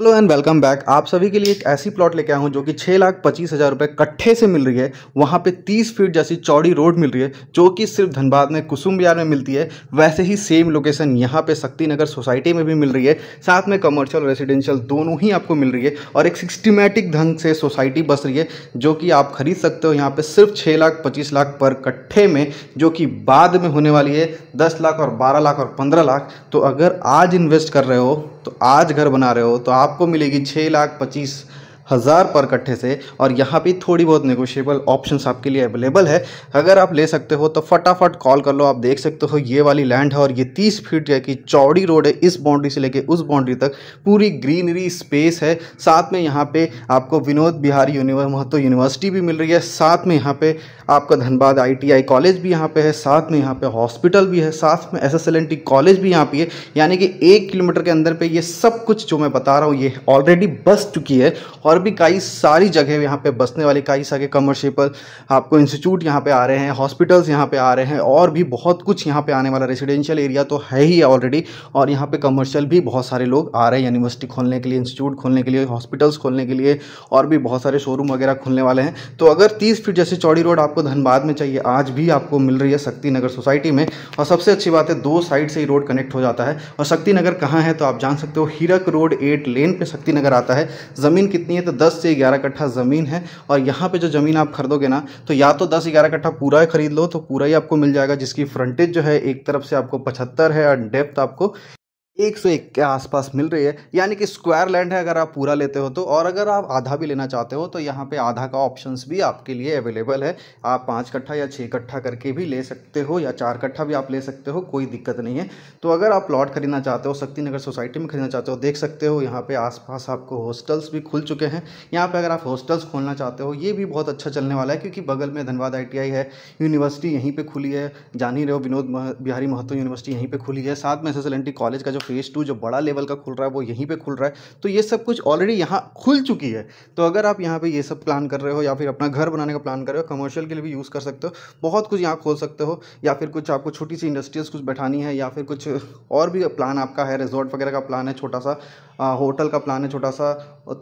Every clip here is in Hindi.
हेलो एंड वेलकम बैक आप सभी के लिए एक ऐसी प्लॉट लेके आया हूँ जो कि छः लाख पच्चीस हज़ार रुपये कट्ठे से मिल रही है वहाँ पे तीस फीट जैसी चौड़ी रोड मिल रही है जो कि सिर्फ धनबाद में कुसुम बिहार में मिलती है वैसे ही सेम लोकेशन यहाँ पे शक्ति नगर सोसाइटी में भी मिल रही है साथ में कमर्शियल रेसिडेंशियल दोनों ही आपको मिल रही है और एक सिस्टमेटिक ढंग से सोसाइटी बस रही है जो कि आप खरीद सकते हो यहाँ पर सिर्फ छः लाख पच्चीस लाख पर कट्ठे में जो कि बाद में होने वाली है दस लाख और बारह लाख और पंद्रह लाख तो अगर आज इन्वेस्ट कर रहे हो तो आज घर बना रहे हो तो आपको मिलेगी छः लाख पच्चीस हज़ार पर कट्ठे से और यहाँ भी थोड़ी बहुत नेगोशिएबल ऑप्शंस आपके लिए अवेलेबल है अगर आप ले सकते हो तो फटाफट कॉल कर लो आप देख सकते हो ये वाली लैंड है और ये तीस फीट की चौड़ी रोड है इस बाउंड्री से लेके उस बाउंड्री तक पूरी ग्रीनरी स्पेस है साथ में यहाँ पे आपको विनोद बिहारी यूनिवर्स महत्व यूनिवर्सिटी भी मिल रही है साथ में यहाँ पर आपका धनबाद आई कॉलेज भी यहाँ पर है साथ में यहाँ पर हॉस्पिटल भी है साथ में एस कॉलेज भी यहाँ पे है यानी कि एक किलोमीटर के अंदर पर ये सब कुछ जो मैं बता रहा हूँ ये ऑलरेडी बस चुकी है और भी कई सारी जगह यहाँ पे बसने वाले कई सारे कमर्शियल आपको इंस्टीट्यूट यहाँ पे आ रहे हैं हॉस्पिटल्स यहाँ पे आ रहे हैं और भी बहुत कुछ यहाँ पे आने वाला रेसिडेंशियल एरिया तो है ही ऑलरेडी और यहाँ पे कमर्शियल भी बहुत सारे लोग आ रहे हैं यूनिवर्सिटी खोलने के लिए इंस्टीट्यूट खोलने के लिए हॉस्पिटल्स खोलने के लिए और भी बहुत सारे शोरूम वगैरह खुलने वाले हैं तो अगर तीस फीट जैसे चौड़ी रोड आपको धनबाद में चाहिए आज भी आपको मिल रही है शक्ति नगर सोसाइटी में और सबसे अच्छी बात है दो साइड से ही रोड कनेक्ट हो जाता है और शक्ति नगर कहाँ है तो आप जान सकते हो हीरक रोड एट लेन पर शक्ति नगर आता है ज़मीन कितनी है तो 10 तो से 11 कट्ठा ज़मीन है और यहाँ पे जो ज़मीन आप खरीदोगे ना तो या तो 10 11 कट्ठा पूरा खरीद लो तो पूरा ही आपको मिल जाएगा जिसकी फ्रंटेज जो है एक तरफ से आपको पचहत्तर है और डेप्थ आपको एक सौ एक के आसपास मिल रही है यानी कि स्क्वायर लैंड है अगर आप पूरा लेते हो तो और अगर आप आधा भी लेना चाहते हो तो यहाँ पे आधा का ऑप्शंस भी आपके लिए अवेलेबल है आप पाँच कट्ठा या छः कट्ठा करके भी ले सकते हो या चार कट्ठा भी आप ले सकते हो कोई दिक्कत नहीं है तो अगर आप प्लॉट खरीदना चाहते हो शक्ति नगर सोसाइटी में खरीदना चाहते हो देख सकते हो यहाँ पर आस आपको हॉस्टल्स भी खुल चुके हैं यहाँ पर अगर आप हॉस्टल्स खोलना चाहते हो ये भी बहुत अच्छा चलने वाला है क्योंकि बगल में धनबाद आई है यूनिवर्सिटी यहीं पर खुली है जान ही रहे हो विनोद बिहारी महतो यूनिवर्सिटी यहीं पर खुली है साथ में एस कॉलेज का जो फेज़ टू जो बड़ा लेवल का खुल रहा है वो यहीं पर खुल रहा है तो ये सब कुछ ऑलरेडी यहाँ खुल चुकी है तो अगर आप यहाँ पर ये सब प्लान कर रहे हो या फिर अपना घर बनाने का प्लान कर रहे हो कमर्शियल के लिए भी यूज़ कर सकते हो बहुत कुछ यहाँ खोल सकते हो या फिर कुछ आपको छोटी सी इंडस्ट्रीज़ कुछ बैठानी है या फिर कुछ और भी प्लान आपका है रिजॉर्ट वगैरह का प्लान है छोटा सा आ, होटल का प्लान है छोटा सा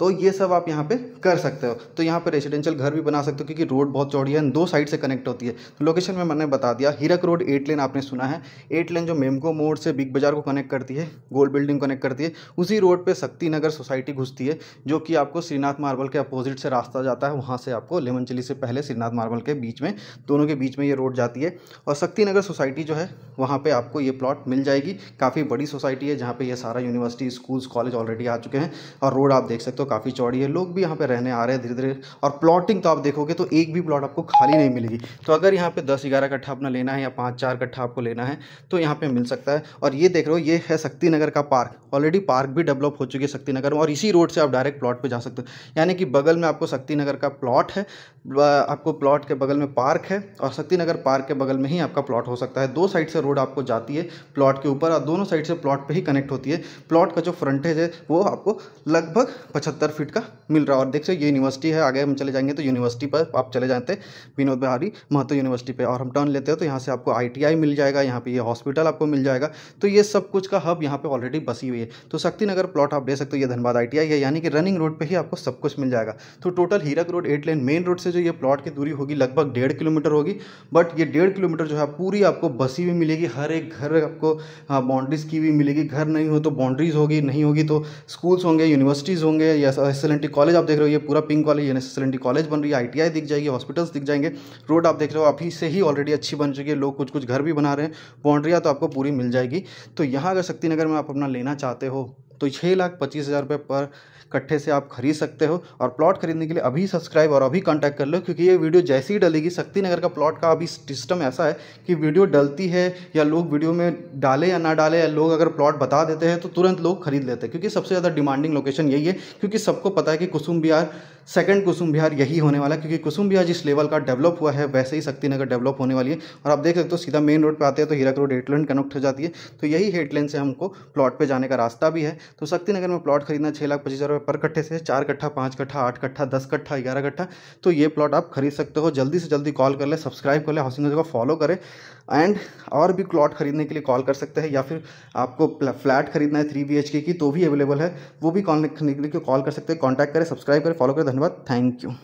तो ये सब आप यहाँ पे कर सकते हो तो यहाँ पे रेजिडेंशियल घर भी बना सकते हो क्योंकि रोड बहुत चौड़ी है दो साइड से कनेक्ट होती है तो लोकेशन में मैंने बता दिया हीरक रोड एट लेन आपने सुना है एट लेन जो मेमको मोड से बिग बाज़ार को कनेक्ट करती है गोल्ड बिल्डिंग कनेक्ट करती है उसी रोड पे शक्ति नगर सोसाइटी घुसती है जो कि आपको श्रीनाथ मार्बल के अपोजिट से रास्ता जाता है वहाँ से आपको लेमन चिली से पहले श्रीनाथ मार्बल के बीच में दोनों के बीच में ये रोड जाती है और शक्ति नगर सोसाइटी जो है वहाँ पर आपको ये प्लॉट मिल जाएगी काफ़ी बड़ी सोसाइटी है जहाँ पर यह सारा यूनिवर्सिटी स्कूल्स कॉलेज ऑलरेडी आ चुके हैं और रोड आप देख सकते हो काफ़ी चौड़ी है लोग भी यहाँ पर रहने आ रहे हैं धीरे धीरे और प्लॉटिंग तो आप देखोगे तो एक भी प्लॉट आपको खाली नहीं मिलेगी तो अगर यहाँ पर दस ग्यारह कट्ठा अपना लेना है या पाँच चार कट्ठा आपको लेना है तो यहाँ पर मिल सकता है और ये देख रहे हो ये है शक्ति शक्ति नगर का पार्क ऑलरेडी पार्क भी डेवलप हो चुकी है शक्ति नगर में और इसी रोड से आप डायरेक्ट प्लॉट पे जा सकते हो यानी कि बगल में आपको शक्ति नगर का प्लॉट है आपको प्लॉट के बगल में पार्क है और शक्ति नगर पार्क के बगल में ही आपका प्लॉट हो सकता है दो साइड से रोड आपको जाती है प्लॉट के ऊपर और दोनों साइड से प्लॉट पर ही कनेक्ट होती है प्लॉट का जो फ्रंटेज है वो आपको लगभग पचहत्तर फीट का मिल रहा है और देख सकते यूनिवर्सिटी है आगे हम चले जाएंगे तो यूनिवर्सिटी पर आप चले जाते हैं विनोद बिहारी महतो यूनिवर्सिटी पर और हम टर्न लेते हैं तो यहाँ से आपको आई मिल जाएगा यहाँ पर ये हॉस्पिटल आपको मिल जाएगा तो ये सब कुछ का हब यहाँ पे ऑलरेडी बसी हुई है तो शक्ति नगर प्लॉट आप ले सकते हो ये धनबाद आई है यानी कि रनिंग रोड पर ही आपको सब कुछ मिल जाएगा तो total Hirak road eight lane main road से जो ये प्लॉट की दूरी होगी लगभग डेढ़ किलोमीटर होगी बट ये डेढ़ किलोमीटर जो है पूरी आपको बसी हुई मिलेगी हर एक घर आपको बाउंड्रीज हाँ, की हुई मिलेगी घर नहीं हो तो बाउंड्रीज होगी नहीं होगी तो स्कूल्स होंगे यूनिवर्सिटीज़ होंगे या एस कॉलेज आप देख रहे हो ये पूरा पिंक कॉलेज एस कॉलेज बन रही है आई दिख जाएगी हॉस्पिटल्स दिख जाएंगे रोड आप देख रहे हो अभी से ही ऑलरेडी अच्छी बन चुकी है लोग कुछ कुछ घर भी बना रहे हैं बाउंड्रिया तो आपको पूरी मिल जाएगी तो यहाँ अगर शक्ति अगर में आप अपना लेना चाहते हो तो छः लाख पच्चीस हज़ार रुपये पर कट्ठे से आप खरीद सकते हो और प्लॉट खरीदने के लिए अभी सब्सक्राइब और अभी कांटेक्ट कर लो क्योंकि ये वीडियो जैसे ही डलेगी शक्ति नगर का प्लॉट का अभी सिस्टम ऐसा है कि वीडियो डलती है या लोग वीडियो में डाले या ना डाले या लोग अगर प्लॉट बता देते हैं तो तुरंत लोग खरीद लेते हैं क्योंकि सबसे ज़्यादा डिमांडिंग लोकेशन यही है क्योंकि सबको पता है कि कुसुम बिहार सेकंड कुसुम बिहार यही होने वाला है क्योंकि कुसुम बिहार जिस लेवल का डेवलप हुआ है वैसे ही शक्तिनगर डेवलप होने वाली है और आप देख सकते हो सीधा मेन रोड पर आते हैं तो हीरा रोड हेटलैंड कनेक्ट हो जाती है तो यही हेडलैंड से हमको प्लॉट पर जाने का रास्ता भी है तो शक्तिनगर में प्लॉट खरीदना छः लाख पच्चीस हज़ार पर कट्ठे से चार कट्ठा पाँच कट्ठा आठ कट्ठा दस कट्ठा ग्यारह कट्ठा तो ये प्लॉट आप खरीद सकते हो जल्दी से जल्दी कॉल कर ले सब्सक्राइब कर ले हाउसिंग को फॉलो करें एंड और भी प्लॉट खरीदने के लिए कॉल कर सकते हैं या फिर आपको फ्लैट खरीदना है थ्री बी की तो भी अवेलेबल है वो भी कॉल खरीदने के लिए कॉल कर सकते हैं कॉन्टैक्ट करें सब्सक्राइब करें फॉलो करें धन्यवाद थैंक यू